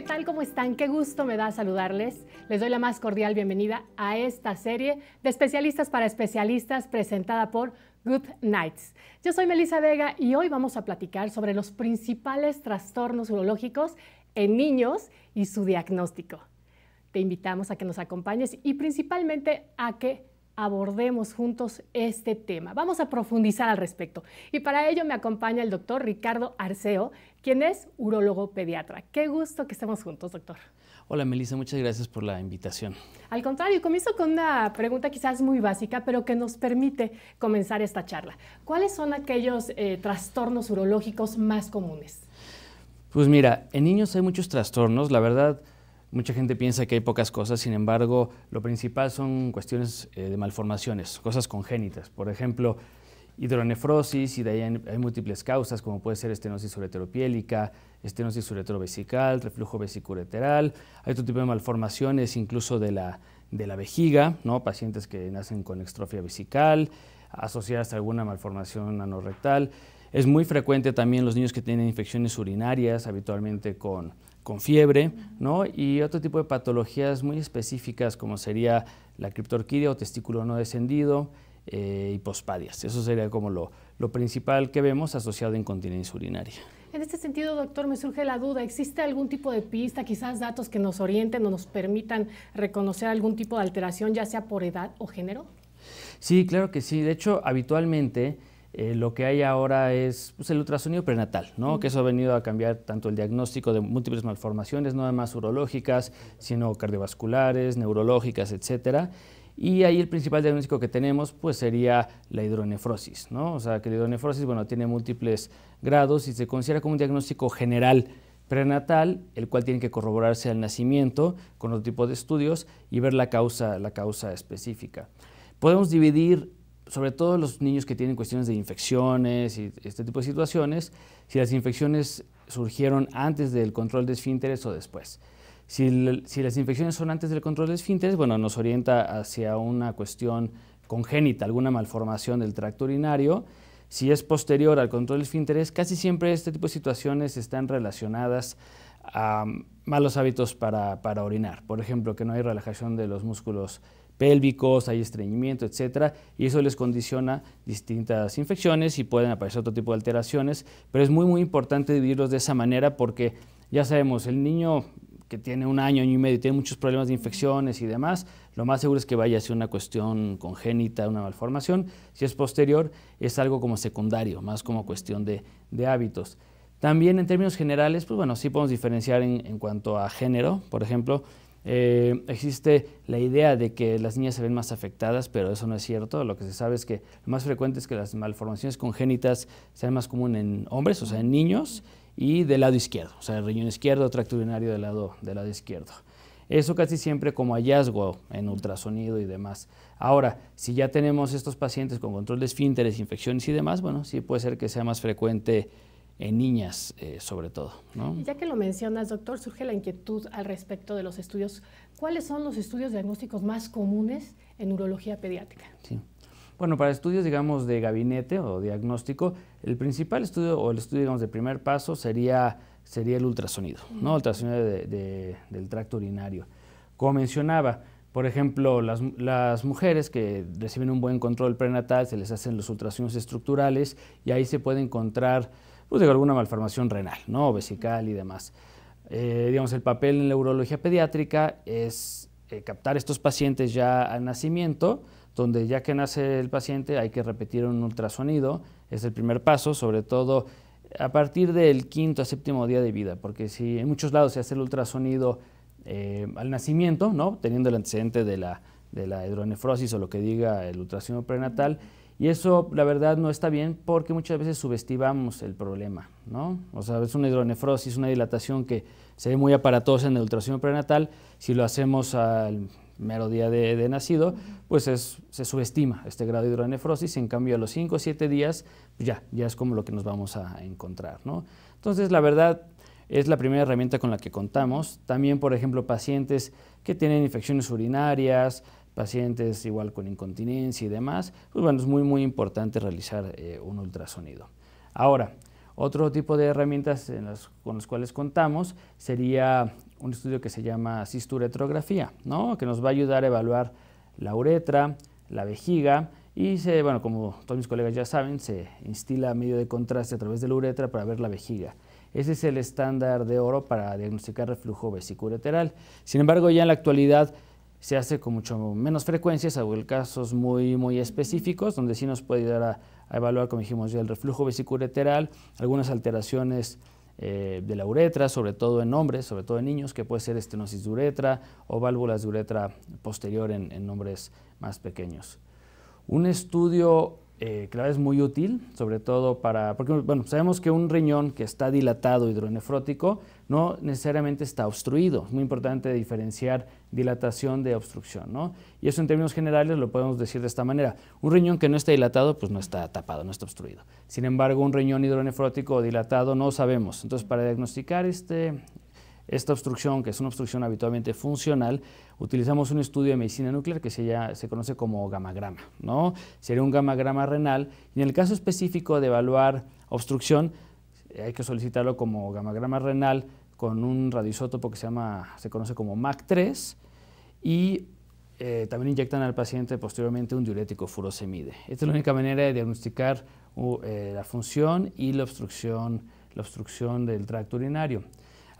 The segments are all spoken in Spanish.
¿Qué tal? ¿Cómo están? Qué gusto me da saludarles. Les doy la más cordial bienvenida a esta serie de especialistas para especialistas presentada por Good Nights. Yo soy Melissa Vega y hoy vamos a platicar sobre los principales trastornos urológicos en niños y su diagnóstico. Te invitamos a que nos acompañes y principalmente a que abordemos juntos este tema. Vamos a profundizar al respecto. Y para ello me acompaña el doctor Ricardo Arceo, Quién es urólogo pediatra. Qué gusto que estemos juntos, doctor. Hola, Melissa, muchas gracias por la invitación. Al contrario, comienzo con una pregunta quizás muy básica, pero que nos permite comenzar esta charla. ¿Cuáles son aquellos eh, trastornos urológicos más comunes? Pues mira, en niños hay muchos trastornos, la verdad. Mucha gente piensa que hay pocas cosas, sin embargo, lo principal son cuestiones eh, de malformaciones, cosas congénitas. Por ejemplo, hidronefrosis y de ahí hay, múltiples causas como puede ser estenosis ureteropiélica, estenosis ureterovesical, reflujo vesicureteral, hay otro tipo de malformaciones incluso de la, vejiga, pacientes que nacen con estrofia vesical, asociadas a alguna malformación anorrectal. Es muy frecuente también los niños que tienen infecciones urinarias, habitualmente con, fiebre, ¿no? y otro tipo de patologías muy específicas como sería la criptorquídea o testículo no descendido, eh, hipospadias. Eso sería como lo, lo principal que vemos asociado a incontinencia urinaria. En este sentido, doctor, me surge la duda, ¿existe algún tipo de pista, quizás datos que nos orienten o nos permitan reconocer algún tipo de alteración, ya sea por edad o género? Sí, claro que sí. De hecho, habitualmente eh, lo que hay ahora es pues, el ultrasonido prenatal, ¿no? que eso ha venido a cambiar tanto el diagnóstico de múltiples malformaciones, no además urológicas, sino cardiovasculares, neurológicas, etcétera. Y ahí el principal diagnóstico que tenemos pues sería la hidronefrosis, ¿no? O sea, que la hidronefrosis, bueno, tiene múltiples grados y se considera como un diagnóstico general prenatal, el cual tiene que corroborarse al nacimiento con otro tipo de estudios y ver la causa, la causa específica. Podemos dividir sobre todo los niños que tienen cuestiones de infecciones y este tipo de situaciones, si las infecciones surgieron antes del control de esfínteres o después. Si, las infecciones son antes del control de esfínteres, bueno, nos orienta hacia una cuestión congénita, alguna malformación del tracto urinario. Si es posterior al control del esfínteres, casi siempre este tipo de situaciones están relacionadas a mm, malos hábitos para, para orinar. Por ejemplo, que no hay relajación de los músculos pélvicos, hay estreñimiento, etcétera, y eso les condiciona distintas infecciones y pueden aparecer otro tipo de alteraciones, pero es muy muy importante dividirlos de esa manera porque ya sabemos, el niño que tiene un año, año y medio y tiene muchos problemas de infecciones y demás, lo más seguro es que vaya a ser una cuestión congénita, una malformación. Si es posterior, es algo como secundario, más como cuestión de, hábitos. También en términos generales, pues bueno, sí podemos diferenciar en, cuanto a género, por ejemplo, eh, existe la idea de que las niñas se ven más afectadas, pero eso no es cierto. Lo que se sabe es que lo más frecuente es que las malformaciones congénitas sean más comunes en hombres, o sea, en niños, y del lado izquierdo, o sea, el riñón izquierdo, tracto urinario del lado, del lado izquierdo. Eso casi siempre como hallazgo en ultrasonido y demás. Ahora, si ya tenemos estos pacientes con control de esfínteres, infecciones y demás, bueno, sí puede ser que sea más frecuente en niñas eh, sobre todo. Ya que lo mencionas, doctor, surge la inquietud al respecto de los estudios. ¿Cuáles son los estudios diagnósticos más comunes en urología pediátrica? Sí. Bueno, para estudios, digamos, de gabinete o diagnóstico, el principal estudio o el estudio, digamos, de primer paso sería, sería el ultrasonido, ¿no? Ultrasonido de, del tracto urinario. Como mencionaba, por ejemplo, las, las, mujeres que reciben un buen control prenatal, se les hacen los ultrasonidos estructurales y ahí se puede encontrar, pues, digo, alguna malformación renal, ¿no? Vesical y demás. Eh, digamos, el papel en la urología pediátrica es eh, captar estos pacientes ya al nacimiento, donde ya que nace el paciente hay que repetir un ultrasonido, es el primer paso, sobre todo a partir del quinto a séptimo día de vida, porque si en muchos lados se hace el ultrasonido eh, al nacimiento, ¿no? teniendo el antecedente de la, hidronefrosis o lo que diga el ultrasonido prenatal, y eso, la verdad, no está bien porque muchas veces subestimamos el problema, ¿no? O sea, es una hidronefrosis, una dilatación que se ve muy aparatosa en el ultrasonido prenatal. Si lo hacemos al mero día de, nacido, pues se subestima este grado de hidronefrosis, en cambio a los 5 o 7 días, pues ya, ya es como lo que nos vamos a encontrar. Entonces, la verdad, es la primera herramienta con la que contamos. También, por ejemplo, pacientes que tienen infecciones urinarias, pacientes igual con incontinencia y demás, pues bueno, es muy, muy importante realizar eh, un ultrasonido. Ahora, otro tipo de herramientas con las cuales contamos sería un estudio que se llama cisturetrografía, ¿no? que nos va a ayudar a evaluar la uretra, la vejiga, y se, bueno, como todos mis colegas ya saben, se instila medio de contraste a través de la uretra para ver la vejiga. Ese es el estándar de oro para diagnosticar reflujo vesicoureteral. Sin embargo, ya en la actualidad se hace con mucho menos frecuencia, salvo en casos muy, muy específicos, donde sí nos puede ayudar a, evaluar, como dijimos ya, el reflujo vesicoureteral, algunas alteraciones eh, de la uretra, sobre todo en hombres, sobre todo en niños, que puede ser estenosis de uretra o válvulas de uretra posterior en, en hombres más pequeños. Un estudio Claro, eh, es muy útil, sobre todo para, porque bueno, sabemos que un riñón que está dilatado hidronefrótico no necesariamente está obstruido. Es muy importante diferenciar dilatación de obstrucción, ¿no? Y eso en términos generales lo podemos decir de esta manera. Un riñón que no está dilatado, pues no está tapado, no está obstruido. Sin embargo, un riñón hidronefrótico dilatado no sabemos. Entonces, para diagnosticar este, esta obstrucción, que es una obstrucción habitualmente funcional, utilizamos un estudio de medicina nuclear que se, ya, se conoce como gamagrama. ¿no? Sería un gamagrama renal y en el caso específico de evaluar obstrucción, hay que solicitarlo como gamagrama renal con un radioisótopo que se, llama, se conoce como MAC3 y eh, también inyectan al paciente posteriormente un diurético furosemide. Esta es la única manera de diagnosticar uh, eh, la función y la obstrucción del tracto urinario.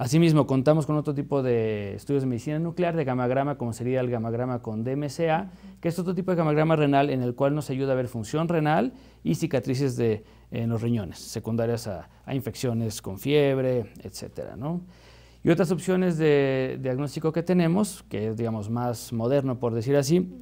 Asimismo, contamos con otro tipo de estudios de medicina nuclear, de gamagrama, como sería el gamagrama con DMCA, que es otro tipo de gamagrama renal en el cual nos ayuda a ver función renal y cicatrices de, en los riñones, secundarias a, infecciones con fiebre, etc. Y otras opciones de, diagnóstico que tenemos, que es digamos, más moderno por decir así,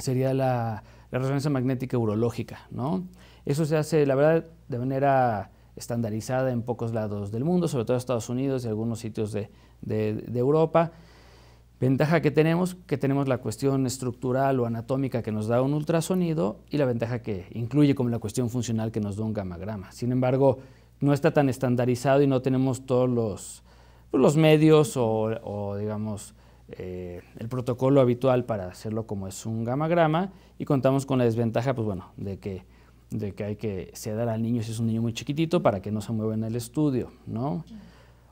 sería la, resonancia magnética urológica. ¿no? Eso se hace, la verdad, de manera estandarizada en pocos lados del mundo, sobre todo Estados Unidos y algunos sitios de, Europa. Ventaja que tenemos, que tenemos la cuestión estructural o anatómica que nos da un ultrasonido y la ventaja que incluye como la cuestión funcional que nos da un gamagrama. Sin embargo, no está tan estandarizado y no tenemos todos los, pues, los medios o, digamos, eh, el protocolo habitual para hacerlo como es un gamagrama y contamos con la desventaja, pues bueno, de que de que hay que sedar al niño si es un niño muy chiquitito para que no se mueva en el estudio, ¿no?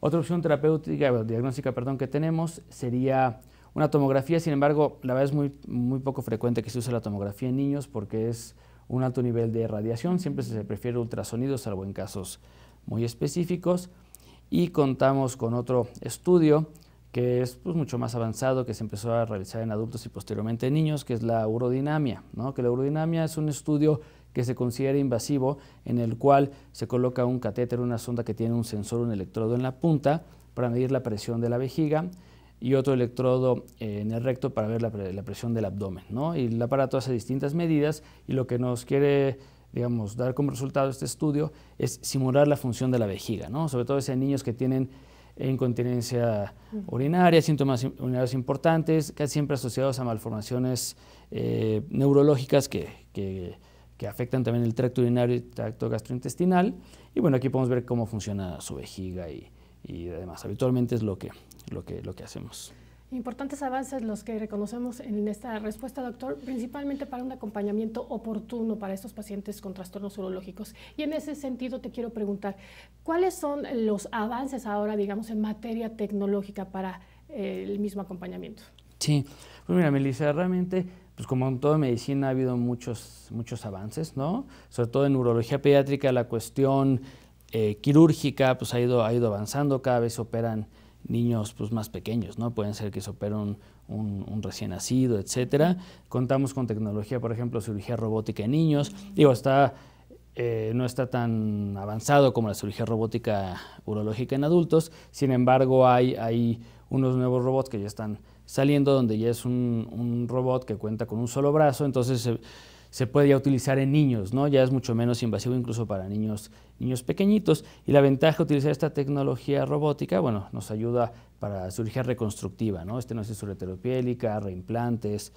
Otra opción terapéutica, diagnóstica, perdón, que tenemos sería una tomografía, sin embargo, la verdad es muy, muy poco frecuente que se use la tomografía en niños porque es un alto nivel de radiación, siempre se prefiere ultrasonidos, salvo en casos muy específicos. Y contamos con otro estudio que es pues, mucho más avanzado, que se empezó a realizar en adultos y posteriormente en niños, que es la urodinamia, ¿no? que la urodinamia es un estudio que se considera invasivo, en el cual se coloca un catéter, una sonda que tiene un sensor, un electrodo en la punta para medir la presión de la vejiga y otro electrodo eh, en el recto para ver la, presión del abdomen. ¿no? Y el aparato hace distintas medidas y lo que nos quiere digamos, dar como resultado este estudio es simular la función de la vejiga, ¿no? sobre todo en niños que tienen incontinencia urinaria, síntomas urinarios importantes, casi siempre asociados a malformaciones eh, neurológicas que que afectan también el tracto urinario y el tracto gastrointestinal. Y bueno, aquí podemos ver cómo funciona su vejiga y, y demás. Habitualmente es lo que, lo que, lo que hacemos. Importantes avances los que reconocemos en esta respuesta, doctor, principalmente para un acompañamiento oportuno para estos pacientes con trastornos urológicos. Y en ese sentido te quiero preguntar, ¿cuáles son los avances ahora, digamos, en materia tecnológica para eh, el mismo acompañamiento? Sí, pues mira, Melissa, realmente pues como en toda medicina ha habido muchos, muchos avances, ¿no? Sobre todo en urología pediátrica la cuestión eh, quirúrgica pues ha ido, ha ido avanzando, cada vez se operan niños pues, más pequeños, ¿no? Pueden ser que se opere un, recién nacido, etcétera. Contamos con tecnología, por ejemplo, cirugía robótica en niños. Digo, está, eh, no está tan avanzado como la cirugía robótica urológica en adultos. Sin embargo, hay, hay unos nuevos robots que ya están saliendo donde ya es un, robot que cuenta con un solo brazo, entonces se, se, puede ya utilizar en niños, ¿no? ya es mucho menos invasivo incluso para niños, niños pequeñitos. Y la ventaja de utilizar esta tecnología robótica, bueno, nos ayuda para cirugía reconstructiva, ¿no? estenosis ureteropiélica, reimplantes,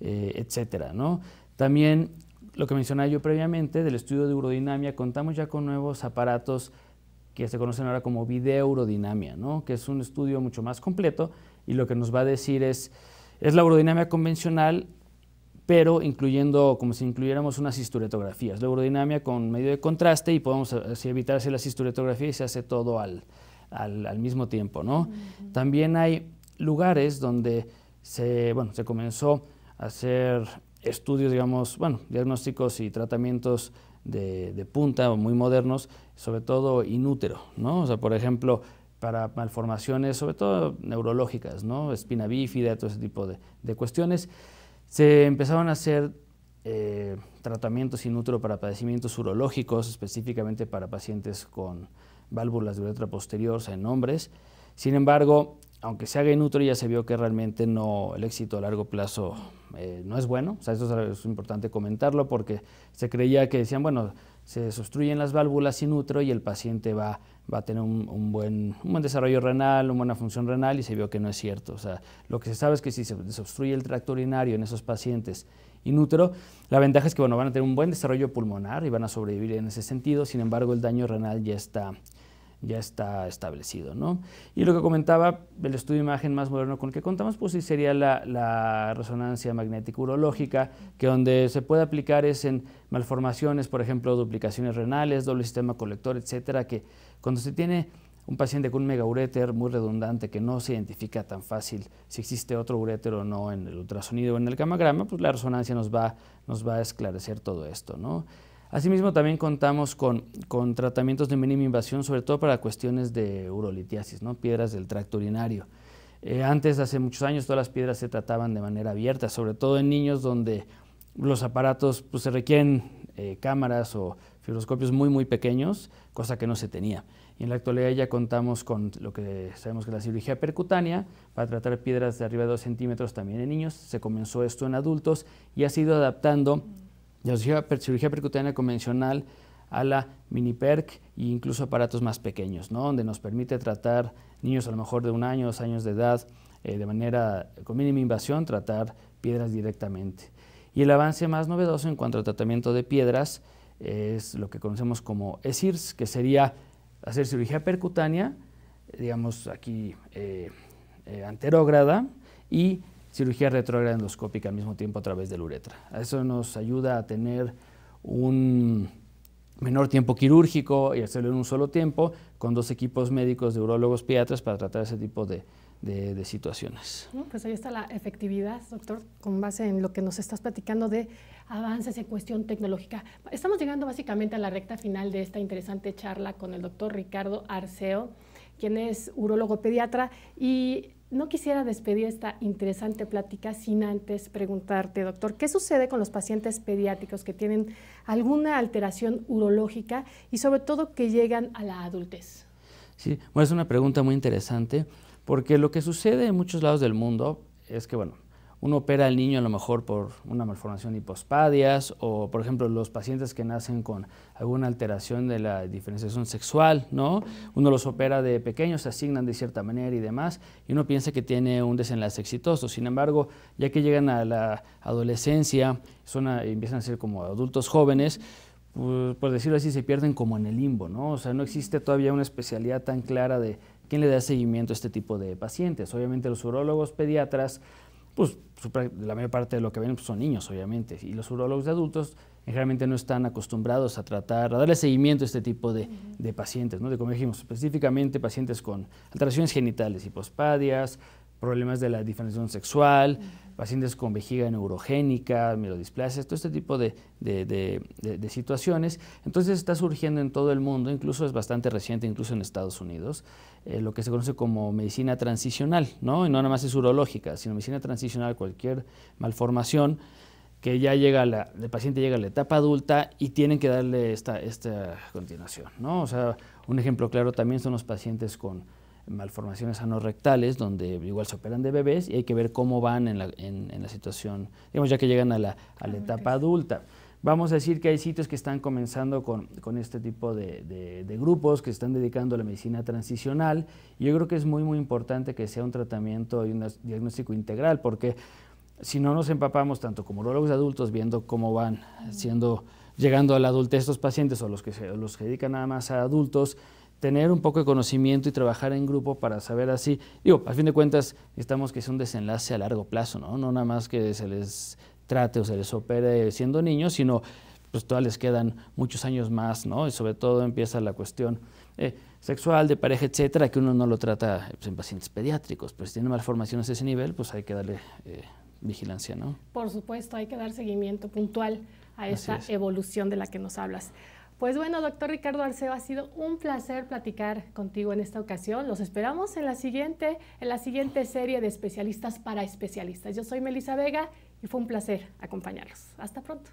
etc. Eh, etcétera. ¿no? También lo que mencionaba yo previamente del estudio de urodinamia, contamos ya con nuevos aparatos que se conocen ahora como videourodinamia, ¿no? que es un estudio mucho más completo y lo que nos va a decir es, es la urodinamia convencional, pero incluyendo, como si incluyéramos unas es la urodinamia con medio de contraste y podemos eh, así evitarse las cisturetografía y se hace todo al, mismo tiempo. También hay lugares donde se, bueno, se comenzó a hacer estudios, digamos, bueno, diagnósticos y tratamientos de, punta o muy modernos, sobre todo inútero, ¿no? O sea, por ejemplo, para malformaciones, sobre todo neurológicas, ¿no? Espina bífida, todo ese tipo de, cuestiones. Se empezaron a hacer eh, tratamientos inútero para padecimientos urológicos, específicamente para pacientes con válvulas de uretra posterior, en hombres. Sin embargo, aunque se haga inútero ya se vio que realmente no, el éxito a largo plazo eh, no es bueno. O sea, eso es, importante comentarlo porque se creía que decían, bueno, se sustruyen las válvulas sin y el paciente va, va a tener un, buen, un buen desarrollo renal, una buena función renal y se vio que no es cierto. O sea, lo que se sabe es que si se obstruye el tracto urinario en esos pacientes inútero, la ventaja es que bueno, van a tener un buen desarrollo pulmonar y van a sobrevivir en ese sentido, sin embargo el daño renal ya está ya está establecido. ¿no? Y lo que comentaba, el estudio de imagen más moderno con el que contamos, pues sí sería la, resonancia magnética urológica, que donde se puede aplicar es en malformaciones, por ejemplo, duplicaciones renales, doble sistema colector, etcétera, que cuando se tiene un paciente con un megauréter muy redundante que no se identifica tan fácil si existe otro uréter o no en el ultrasonido o en el camagrama, pues la resonancia nos va, nos va a esclarecer todo esto. ¿no? Asimismo, también contamos con, con tratamientos de mínima invasión, sobre todo para cuestiones de urolitiasis, ¿no? piedras del tracto urinario. Eh, antes, hace muchos años, todas las piedras se trataban de manera abierta, sobre todo en niños donde los aparatos pues, se requieren eh, cámaras o fibroscopios muy, muy pequeños, cosa que no se tenía. Y en la actualidad ya contamos con lo que sabemos que es la cirugía percutánea para tratar piedras de arriba de 2 centímetros también en niños. Se comenzó esto en adultos y ha sido adaptando la cirugía, percutánea convencional a la mini-PERC e incluso aparatos más pequeños, donde nos permite tratar niños a lo mejor de un año, dos años de edad, eh, de manera eh, con mínima invasión, tratar piedras directamente. Y el avance más novedoso en cuanto al tratamiento de piedras es lo que conocemos como ESIRS, que sería hacer cirugía percutánea, digamos aquí eh, anterógrada, y cirugía retrógrada endoscópica al mismo tiempo a través de la uretra. Eso nos ayuda a tener un menor tiempo quirúrgico y hacerlo en un solo tiempo con dos equipos médicos de urólogos pediatras para tratar ese tipo de, de, situaciones. pues ahí está la efectividad, doctor, con base en lo que nos estás platicando de avances en cuestión tecnológica. Estamos llegando básicamente a la recta final de esta interesante charla con el doctor Ricardo Arceo, quien es urólogo pediatra y no quisiera despedir esta interesante plática sin antes preguntarte, doctor, ¿qué sucede con los pacientes pediátricos que tienen alguna alteración urológica y sobre todo que llegan a la adultez? Sí, bueno, es una pregunta muy interesante porque lo que sucede en muchos lados del mundo es que, bueno, uno opera al niño a lo mejor por una malformación de hipospadias o, por ejemplo, los pacientes que nacen con alguna alteración de la diferenciación sexual, ¿no? Uno los opera de pequeños, se asignan de cierta manera y demás, y uno piensa que tiene un desenlace exitoso. Sin embargo, ya que llegan a la adolescencia, son empiezan a ser como adultos jóvenes, pues, por decirlo así, se pierden como en el limbo, ¿no? O sea, no existe todavía una especialidad tan clara de quién le da seguimiento a este tipo de pacientes. Obviamente los urólogos pediatras pues la mayor parte de lo que ven pues, son niños, obviamente, y los urologos de adultos generalmente eh, no están acostumbrados a tratar, a darle seguimiento a este tipo de, pacientes, ¿no? De como dijimos, específicamente pacientes con alteraciones genitales, hipospadias, problemas de la diferenciación sexual, pacientes con vejiga neurogénica, mielodisplasia, todo este tipo de, situaciones. Entonces está surgiendo en todo el mundo, incluso es bastante reciente, incluso en Estados Unidos, eh, lo que se conoce como medicina transicional, ¿no? Y no nada más es urológica, sino medicina transicional, cualquier malformación que ya llega la, el paciente llega a la etapa adulta y tienen que darle esta, esta continuación, ¿no? O sea, un ejemplo claro también son los pacientes con malformaciones anorrectales, donde igual se operan de bebés y hay que ver cómo van en la, situación, digamos, ya que llegan a la, etapa adulta. Vamos a decir que hay sitios que están comenzando con, este tipo de, grupos que están dedicando a la medicina transicional. Y yo creo que es muy, muy importante que sea un tratamiento y un diagnóstico integral, porque si no nos empapamos tanto como los adultos viendo cómo van siendo, llegando a la adultez estos pacientes o los que se, los dedican nada más a adultos, tener un poco de conocimiento y trabajar en grupo para saber así, digo, a fin de cuentas estamos que es un desenlace a largo plazo, ¿no? No nada más que se les trate o se les opere siendo niños, sino pues todavía les quedan muchos años más, ¿no? Y sobre todo empieza la cuestión eh, sexual, de pareja, etcétera, que uno no lo trata pues, en pacientes pediátricos, pero pues, si tiene malformaciones a ese nivel, pues hay que darle eh, vigilancia, ¿no? Por supuesto, hay que dar seguimiento puntual a esa evolución de la que nos hablas. Pues bueno, doctor Ricardo Arceo, ha sido un placer platicar contigo en esta ocasión. Los esperamos en la siguiente, en la siguiente serie de especialistas para especialistas. Yo soy Melisa Vega y fue un placer acompañarlos. Hasta pronto.